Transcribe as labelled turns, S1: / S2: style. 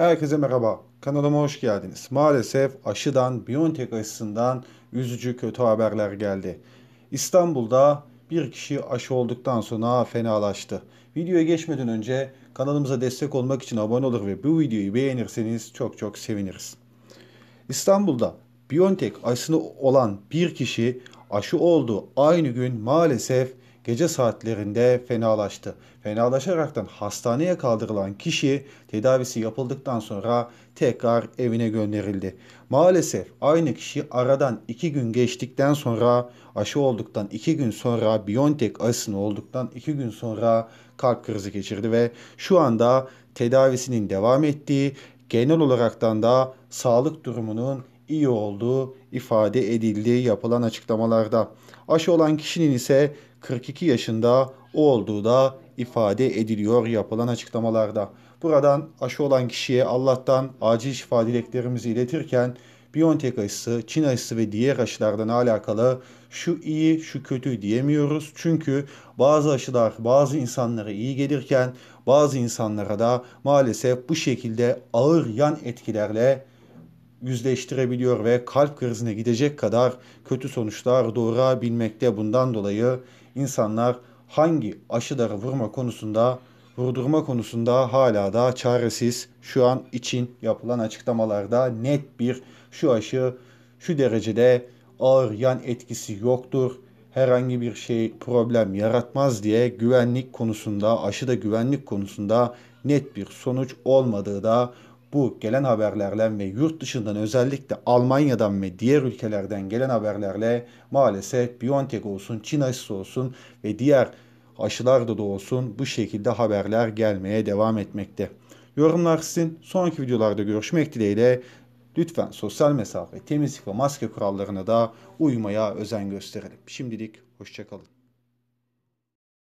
S1: Herkese merhaba. Kanalıma hoş geldiniz. Maalesef aşıdan, Biontech aşısından üzücü kötü haberler geldi. İstanbul'da bir kişi aşı olduktan sonra fenalaştı. Videoya geçmeden önce kanalımıza destek olmak için abone olur ve bu videoyu beğenirseniz çok çok seviniriz. İstanbul'da Biontech aşısını olan bir kişi aşı olduğu Aynı gün maalesef gece saatlerinde fenalaştı. Fenalaşaraktan hastaneye kaldırılan kişi tedavisi yapıldıktan sonra tekrar evine gönderildi. Maalesef aynı kişi aradan 2 gün geçtikten sonra aşı olduktan 2 gün sonra Biontech aşısını olduktan 2 gün sonra kalp krizi geçirdi ve şu anda tedavisinin devam ettiği genel olaraktan da sağlık durumunun iyi olduğu ifade edildiği yapılan açıklamalarda. Aşı olan kişinin ise 42 yaşında olduğu da ifade ediliyor yapılan açıklamalarda. Buradan aşı olan kişiye Allah'tan acil şifa dileklerimizi iletirken Biontech aşısı, Çin aşısı ve diğer aşılardan alakalı şu iyi, şu kötü diyemiyoruz. Çünkü bazı aşılar bazı insanlara iyi gelirken bazı insanlara da maalesef bu şekilde ağır yan etkilerle yüzleştirebiliyor ve kalp krizine gidecek kadar kötü sonuçlar doğurabilmekte. Bundan dolayı insanlar hangi aşıları vurma konusunda vurdurma konusunda hala da çaresiz. Şu an için yapılan açıklamalarda net bir şu aşı şu derecede ağır yan etkisi yoktur. Herhangi bir şey problem yaratmaz diye güvenlik konusunda aşıda güvenlik konusunda net bir sonuç olmadığı da bu gelen haberlerle ve yurt dışından özellikle Almanya'dan ve diğer ülkelerden gelen haberlerle maalesef BioNTech olsun, Çin aşısı olsun ve diğer aşılarda da olsun bu şekilde haberler gelmeye devam etmekte. Yorumlar sizin. Sonraki videolarda görüşmek dileğiyle. Lütfen sosyal mesafe, temizlik ve maske kurallarına da uymaya özen gösterelim. Şimdilik hoşçakalın.